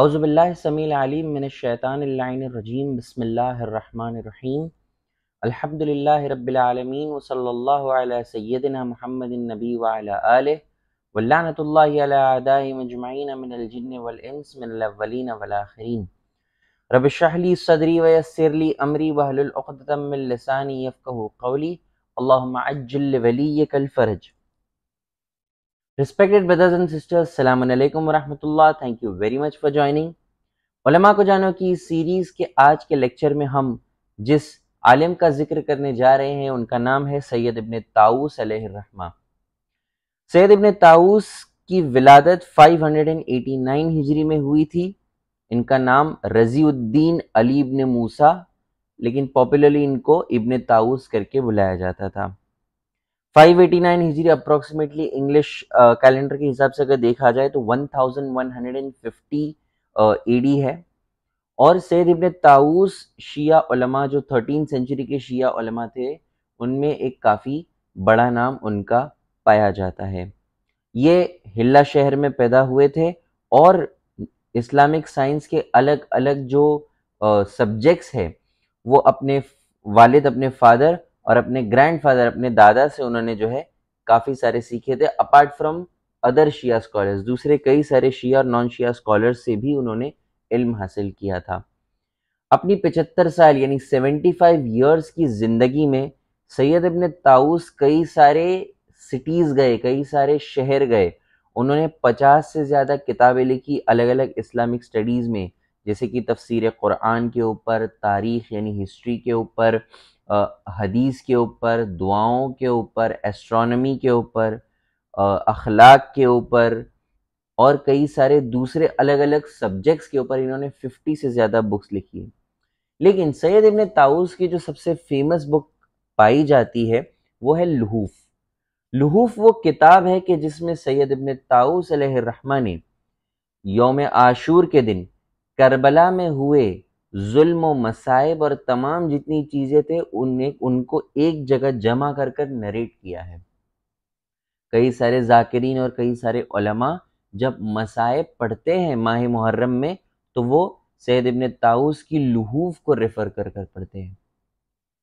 अज़बिल्लासमीम बसमीम अल्हम्दुलिल्लाह रब्बिलआलमीन व सल्लल्लाहु अलैहि सय्यदिना नबी वल रब सदरी व यस्सिर अमरी वहलुल उक़दतम मिन लिसानी यफ़क़हु फ़रज respected brothers and sisters Assalamu alaikum thank you very much for joining joining. को जानो की इस सीरीज़ के आज के लेक्चर में हम जिस आलिम का जिक्र करने जा रहे हैं उनका नाम है सैयद इबन ताऊस रहमा सैयद इबन ताऊस की विलादत 589 हिजरी में हुई थी इनका नाम रजीउद्दीन अली इबन मूसा लेकिन पॉपुलरली इनको इबन ताऊस करके बुलाया जाता था 589 हिजरी अप्रोक्सीमेटली इंग्लिश कैलेंडर के हिसाब से अगर देखा जाए तो 1150 एडी uh, है और सैद इबन ताउस शिया उलमा जो थर्टीन सेंचुरी के शिया उलमा थे उनमें एक काफ़ी बड़ा नाम उनका पाया जाता है ये हिल्ला शहर में पैदा हुए थे और इस्लामिक साइंस के अलग अलग जो सब्जेक्ट्स uh, हैं वो अपने वालिद अपने फादर और अपने ग्रैंडफादर अपने दादा से उन्होंने जो है काफ़ी सारे सीखे थे apart from other Shia scholars दूसरे कई सारे शिया और नॉन शिया स्कॉलर्स से भी उन्होंने इल्म हासिल किया था अपनी पचहत्तर साल यानी सेवेंटी फाइव ईयर्स की ज़िंदगी में सैयद इबन ताउस कई सारे सिटीज़ गए कई सारे शहर गए उन्होंने पचास से ज़्यादा किताबें लिखी अलग अलग इस्लामिक स्टडीज़ में जैसे कि तफसीर क़ुरान के ऊपर तारीख़ यानी हिस्ट्री के ऊपर हदीस के ऊपर दुआओं के ऊपर एस्ट्रोनॉमी के ऊपर अखलाक के ऊपर और कई सारे दूसरे अलग अलग सब्जेक्ट्स के ऊपर इन्होंने 50 से ज़्यादा बुक्स लिखी है लेकिन सैयद इबन ताउस की जो सबसे फेमस बुक पाई जाती है वो है लहूफ लहूफ वो किताब है कि जिसमें सैयद इबन ताउस ने योम आशूर के दिन करबला में हुए जुल्म मसाइब और तमाम जितनी चीज़ें थे उनने उनको एक जगह जमा कर कर नरेट किया है कई सारे जाकरीन और कई सारे उलमा जब मसाइब पढ़ते हैं माह मुहर्रम में तो वो सैद इबन ताउस की लहूफ को रेफ़र कर कर पढ़ते हैं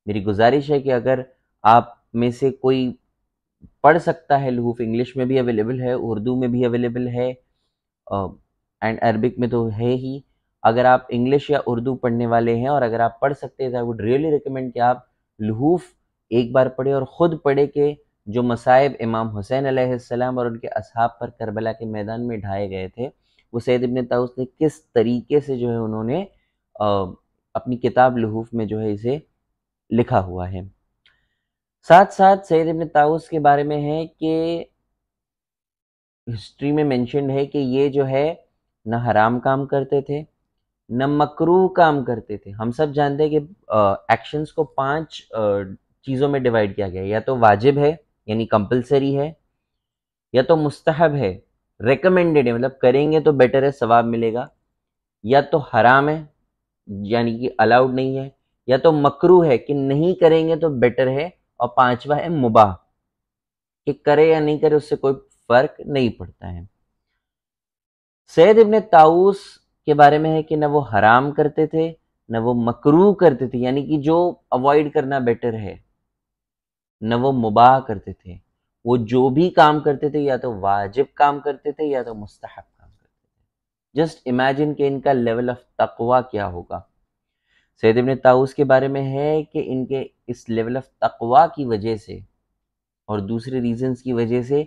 मेरी गुजारिश है कि अगर आप में से कोई पढ़ सकता है लहूफ इंग्लिश में भी अवेलेबल है उर्दू में भी अवेलेबल है एंड अरबिक में तो है ही अगर आप इंग्लिश या उर्दू पढ़ने वाले हैं और अगर आप पढ़ सकते हैं तो आई वुड रियली रिकमेंड कि आप लहूफ एक बार पढ़े और ख़ुद पढ़े के जो मसाइब इमाम हुसैन आसमाम और उनके असहाब पर करबला के मैदान में ढाए गए थे वो सैद इबन ताउस ने किस तरीके से जो है उन्होंने अपनी किताब लहूफ में जो है इसे लिखा हुआ है साथ साथ सैद इबन ताउस के बारे में है कि हिस्ट्री में मेंशन है कि ये जो है ना हराम काम करते थे न मकरू काम करते थे हम सब जानते हैं कि एक्शंस को पांच चीज़ों में डिवाइड किया गया या तो वाजिब है यानी कंपलसरी है या तो मुस्तहब है रिकमेंडेड है मतलब करेंगे तो बेटर है सवाब मिलेगा या तो हराम है यानी कि अलाउड नहीं है या तो मकरू है कि नहीं करेंगे तो बेटर है और पांचवा है मुबाह कि करे या नहीं करे उससे कोई फर्क नहीं पड़ता है सैद इबन ताउस के बारे में है कि ना वो हराम करते थे ना वो मकरू करते थे यानी कि जो अवॉइड करना बेटर है न वो मुबाह करते थे वो जो भी काम करते थे या तो वाजिब काम करते थे या तो मुस्तहब काम करते थे जस्ट इमेजिन कि इनका लेवल ऑफ तकवा क्या होगा सैद इबन ताउस के बारे में है कि इनके इस लेवल ऑफ तकवा की वजह से और दूसरे रीजंस की वजह से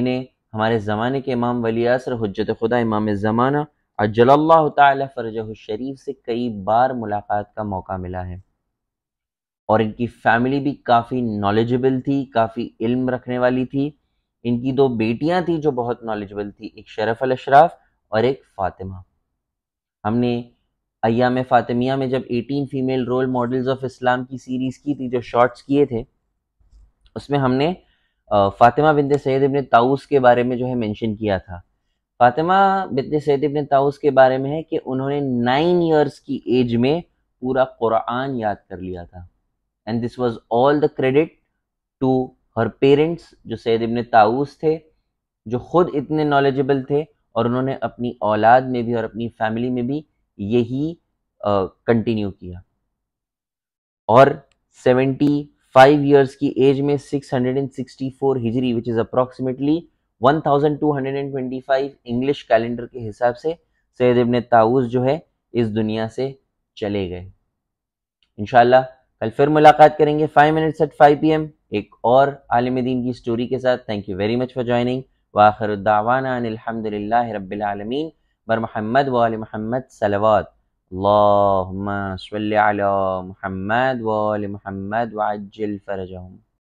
इन्हें हमारे ज़माने के इमाम वली असर हजरत खुदा इमाम ज़माना अजल्ला तरजह शरीफ से कई बार मुलाकात का मौका मिला है और इनकी फैमिली भी काफ़ी नॉलेजबल थी काफ़ी इल्म रखने वाली थी इनकी दो बेटियां थी जो बहुत नॉलेजबल थी एक शरफ अलशराफ अशराफ और एक फ़ातिमा हमने अयाम फ़ातिमिया में जब 18 female role models of Islam की सीरीज़ की थी जो शॉर्ट्स किए थे उसमें हमने फ़ातिमा बिंद सैद इबन ताउस के बारे में जो है मेंशन किया था फातिमा बित सैद इबन ताउस के बारे में है कि उन्होंने नाइन ईयर्स की एज में पूरा कुरान याद कर लिया था and this was all the credit to her parents जो सैद इबन ताउस थे जो खुद इतने नॉलेजेबल थे और उन्होंने अपनी औलाद में भी और अपनी फैमिली में भी यही कंटिन्यू किया और 75 ईयर्स की एज में 664 हिजरी which is approximately 1225 English calendar के हिसाब से सैद इबन ताउस जो है इस दुनिया से चले गए इनशाला कल फिर मुलाकात करेंगे five minutes at five P M एक और आलम दीन की स्टोरी के साथ thank you very much for joining वाखरदावाना अलहमदिल्ला रबालमीन बर महमद वाल महमद सलवात اللهم صل على محمد वाल محمد وعجل فرجهم